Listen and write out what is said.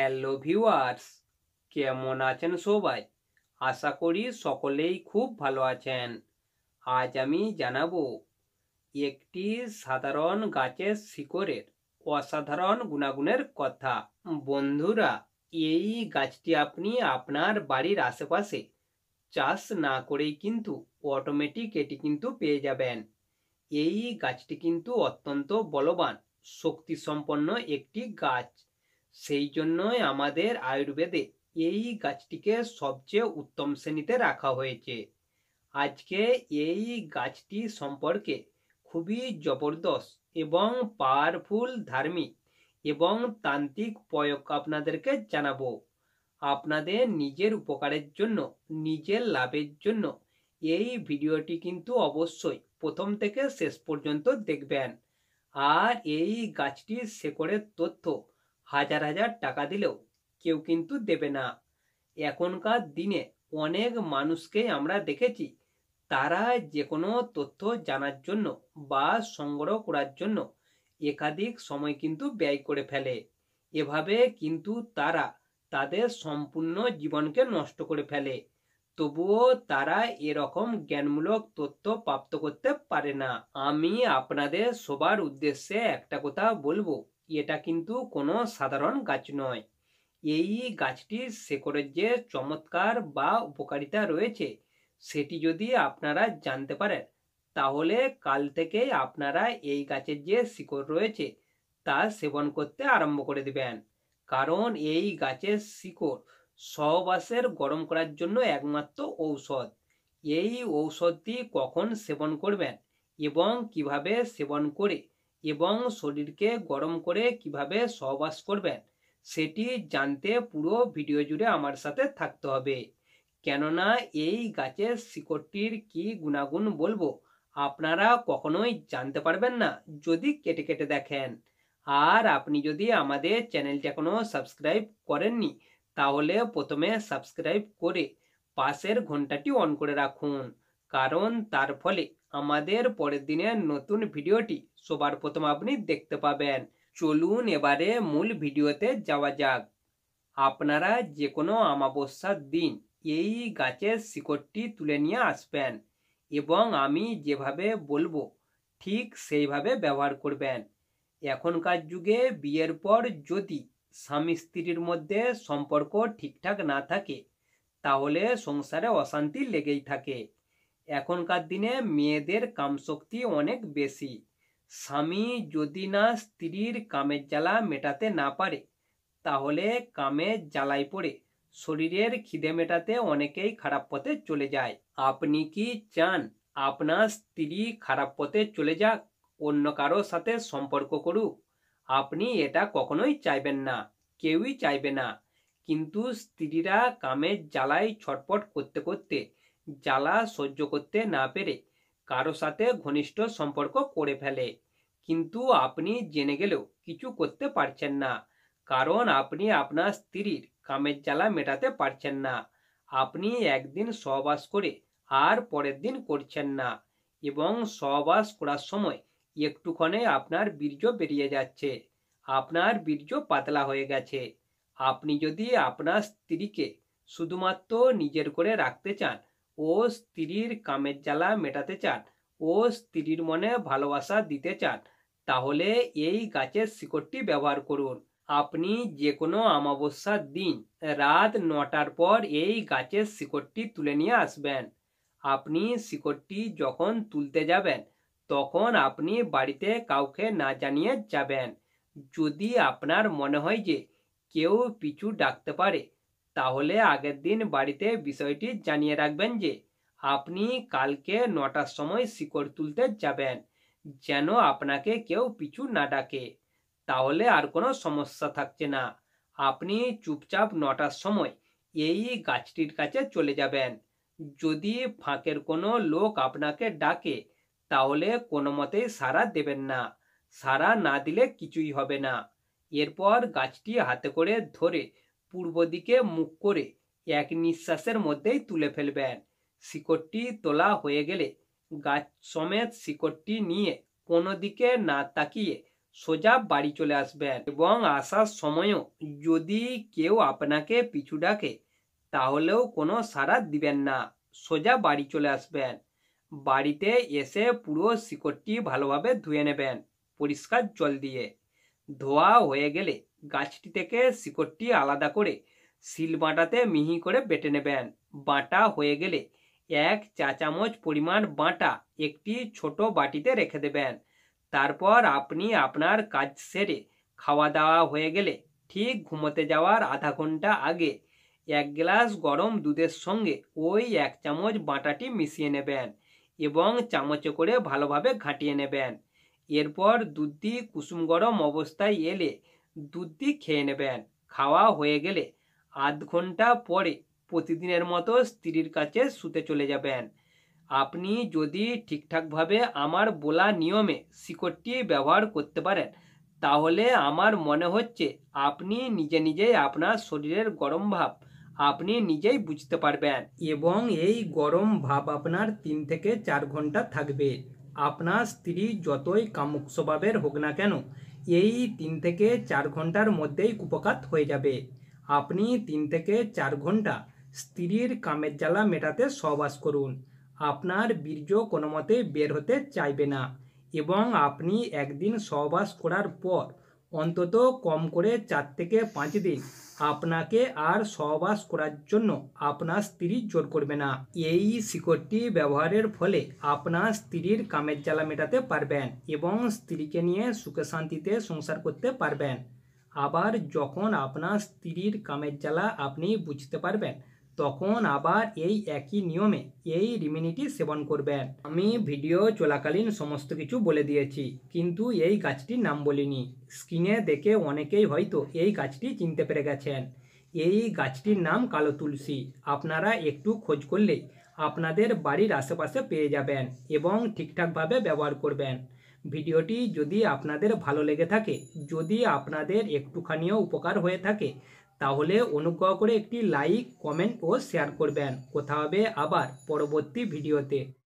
hello viewers কেমন আছেন সবাই আশা করি সকলেই খুব ভালো আছেন আজ আমি জানাবো একটি সাধারণ গাছের শিকড়ের অসাধারণ গুণাগুণের কথা বন্ধুরা এই গাছটি আপনি আপনার বাড়ির আশেপাশে চাষ না করেই কিন্তু অটোমেটিক এটি কিন্তু পেয়ে যাবেন এই গাছটি কিন্তু অত্যন্ত বলবান শক্তিসম্পন্ন একটি গাছ সেই জন্যই আমাদের আয়ুর্বেদে এই গাছটিকে সবচেয়ে উত্তম শ্রেণীতে রাখা হয়েছে আজকে এই গাছটি সম্পর্কে খুবই জবরদস্ত এবং পাওয়ারফুল ধার্মিক এবং তান্ত্রিক প্রয়োগ আপনাদেরকে জানাবো আপনাদের নিজের উপকারের জন্য নিজের লাভের জন্য এই ভিডিওটি কিন্তু অবশ্যই প্রথম থেকে শেষ পর্যন্ত দেখবেন আর এই গাছটির শেকড়ের তথ্য হাজার হাজার টাকা দিলেও কেউ কিন্তু দেবে না এখনকার দিনে অনেক মানুষকে আমরা দেখেছি তারা যে কোনো তথ্য জানার জন্য বা সংগ্রহ করার জন্য একাধিক সময় কিন্তু ব্যয় করে ফেলে এভাবে কিন্তু তারা তাদের সম্পূর্ণ জীবনকে নষ্ট করে ফেলে তবুও তারা এরকম জ্ঞানমূলক তথ্য প্রাপ্ত করতে পারে না আমি আপনাদের সবার উদ্দেশ্যে একটা কথা বলবো এটা কিন্তু কোনো সাধারণ গাছ নয় এই গাছটির শেকড়ের যে চমৎকার বা উপকারিতা রয়েছে সেটি যদি আপনারা জানতে পারেন তাহলে কাল থেকে আপনারা এই গাছের যে শিকড় রয়েছে তা সেবন করতে আরম্ভ করে দেবেন কারণ এই গাছের শিকড় সহবাসের গরম করার জন্য একমাত্র ঔষধ এই ঔষধটি কখন সেবন করবেন এবং কিভাবে সেবন করে এবং শরীরকে গরম করে কিভাবে সহবাস করবেন সেটি জানতে পুরো ভিডিও জুড়ে আমার সাথে থাকতে হবে কেননা এই গাছের শিকড়টির কি গুণাগুণ বলবো আপনারা কখনোই জানতে পারবেন না যদি কেটে কেটে দেখেন আর আপনি যদি আমাদের চ্যানেলটি এখনও সাবস্ক্রাইব করেননি তাহলে প্রথমে সাবস্ক্রাইব করে পাশের ঘন্টাটি অন করে রাখুন কারণ তার ফলে আমাদের পরের দিনের নতুন ভিডিওটি সবার প্রথম আপনি দেখতে পাবেন চলুন এবারে মূল ভিডিওতে যাওয়া যাক আপনারা যে কোনো আমাবস্যার দিন এই গাছের শিকড়টি তুলে নিয়ে আসবেন এবং আমি যেভাবে বলবো ঠিক সেইভাবে ব্যবহার করবেন এখনকার যুগে বিয়ের পর যদি স্বামী স্ত্রীর মধ্যে সম্পর্ক ঠিকঠাক না থাকে তাহলে সংসারে অশান্তি লেগেই থাকে এখনকার দিনে মেয়েদের কামশক্তি অনেক বেশি স্বামী যদি না স্ত্রীর কামের জ্বালা মেটাতে না পারে তাহলে কামের জ্বালায় পড়ে শরীরের খিদে মেটাতে অনেকেই খারাপ পথে চলে যায় আপনি কি চান আপনার স্ত্রী খারাপ পথে চলে যাক অন্য কারো সাথে সম্পর্ক করুক আপনি এটা কখনোই চাইবেন না কেউই চাইবে না কিন্তু স্ত্রীরা কামের জ্বালায় ছটপট করতে করতে জ্বালা সহ্য করতে না পেরে কারো সাথে ঘনিষ্ঠ সম্পর্ক করে ফেলে কিন্তু আপনি জেনে গেলেও কিছু করতে পারছেন না কারণ আপনি আপনার স্ত্রীর কামের জ্বালা মেটাতে পারছেন না আপনি একদিন সহবাস করে আর পরের দিন করছেন না এবং সহবাস করার সময় একটুক্ষণে আপনার বীর্য বেরিয়ে যাচ্ছে আপনার বীর্য পাতলা হয়ে গেছে আপনি যদি আপনার স্ত্রীকে শুধুমাত্র নিজের করে রাখতে চান ও স্ত্রীর কামের জ্বালা মেটাতে চান ও স্ত্রীর মনে ভালোবাসা দিতে চান তাহলে এই গাছের শিকড়টি ব্যবহার করুন আপনি যে কোনো অমাবস্যার দিন রাত নটার পর এই গাছের শিকড়টি তুলে নিয়ে আসবেন আপনি শিকড়টি যখন তুলতে যাবেন তখন আপনি বাড়িতে কাউকে না জানিয়ে যাবেন যদি আপনার মনে হয় যে কেউ পিছু ডাকতে পারে তাহলে আগের দিন বাড়িতে বিষয়টি জানিয়ে রাখবেন যে আপনি কালকে নটার সময় শিকড় তুলতে যাবেন যেন আপনাকে কেউ পিছু না ডাকে তাহলে আর কোনো সমস্যা থাকছে না আপনি চুপচাপ নটার সময় এই গাছটির কাছে চলে যাবেন যদি ফাঁকের কোনো লোক আপনাকে ডাকে তাহলে কোনো মতেই সারা দেবেন না সারা না দিলে কিছুই হবে না এরপর গাছটি হাতে করে ধরে পূর্ব দিকে মুখ করে এক নিঃশ্বাসের মধ্যেই তুলে ফেলবেন শিকড়টি তোলা হয়ে গেলে গাছ সমেত শিকড়টি নিয়ে কোনো দিকে না তাকিয়ে সোজা বাড়ি চলে আসবেন এবং আসার সময়ও যদি কেউ আপনাকে পিছু ডাকে তাহলেও কোনো সাড়া দিবেন না সোজা বাড়ি চলে আসবেন বাড়িতে এসে পুরো শিকড়টি ভালোভাবে ধুয়ে নেবেন পরিষ্কার জল দিয়ে ধোয়া হয়ে গেলে গাছটি থেকে শিকড়টি আলাদা করে শিল বাঁটাতে মিহি করে বেটে নেবেন বাঁটা হয়ে গেলে এক চা চামচ পরিমাণ বাঁটা একটি ছোট বাটিতে রেখে দেবেন তারপর আপনি আপনার কাজ সেরে খাওয়া দাওয়া হয়ে গেলে ঠিক ঘুমোতে যাওয়ার আধা ঘন্টা আগে এক গ্লাস গরম দুধের সঙ্গে ওই এক চামচ বাঁটাটি মিশিয়ে নেবেন এবং চামচে করে ভালোভাবে ঘাঁটিয়ে নেবেন এরপর দুধটি কুসুম গরম অবস্থায় এলে দুধ দিয়ে খেয়ে নেবেন খাওয়া হয়ে গেলে আধ ঘন্টা পরে প্রতিদিনের মতো স্ত্রীর কাছে শুতে চলে যাবেন আপনি যদি ঠিকঠাকভাবে আমার বলা নিয়মে শিকড়টি ব্যবহার করতে পারেন তাহলে আমার মনে হচ্ছে আপনি নিজে নিজেই আপনার শরীরের গরম ভাব আপনি নিজেই বুঝতে পারবেন এবং এই গরম ভাব আপনার তিন থেকে চার ঘন্টা থাকবে আপনার স্ত্রী যতই কামুক স্বভাবের হোক না কেন এই তিন থেকে চার ঘন্টার মধ্যেই কুপকাত হয়ে যাবে আপনি তিন থেকে চার ঘন্টা স্ত্রীর কামের জ্বালা মেটাতে সহবাস করুন আপনার বীর্য কোনো মতে বের হতে চাইবে না এবং আপনি একদিন সহবাস করার পর অন্তত কম করে চার থেকে পাঁচ দিন আপনাকে আর সহবাস করার জন্য আপনার স্ত্রী জোর করবে না এই শিকড়টি ব্যবহারের ফলে আপনার স্ত্রীর কামের জ্বালা মেটাতে পারবেন এবং স্ত্রীকে নিয়ে সুখে শান্তিতে সংসার করতে পারবেন আবার যখন আপনার স্ত্রীর কামের জ্বালা আপনি বুঝতে পারবেন তখন আবার এই একই নিয়মে এই রিমিনিটি সেবন করবেন আমি ভিডিও চলাকালীন সমস্ত কিছু বলে দিয়েছি কিন্তু এই গাছটির নাম বলিনি স্ক্রিনে দেখে অনেকেই হয়তো এই গাছটি চিনতে পেরে গেছেন এই গাছটির নাম কালো তুলসী আপনারা একটু খোঁজ করলে আপনাদের বাড়ির আশেপাশে পেয়ে যাবেন এবং ঠিকঠাকভাবে ব্যবহার করবেন ভিডিওটি যদি আপনাদের ভালো লেগে থাকে যদি আপনাদের একটুখানিও উপকার হয়ে থাকে তাহলে অনুগ্রহ করে একটি লাইক কমেন্ট ও শেয়ার করবেন কথা হবে আবার পরবর্তী ভিডিওতে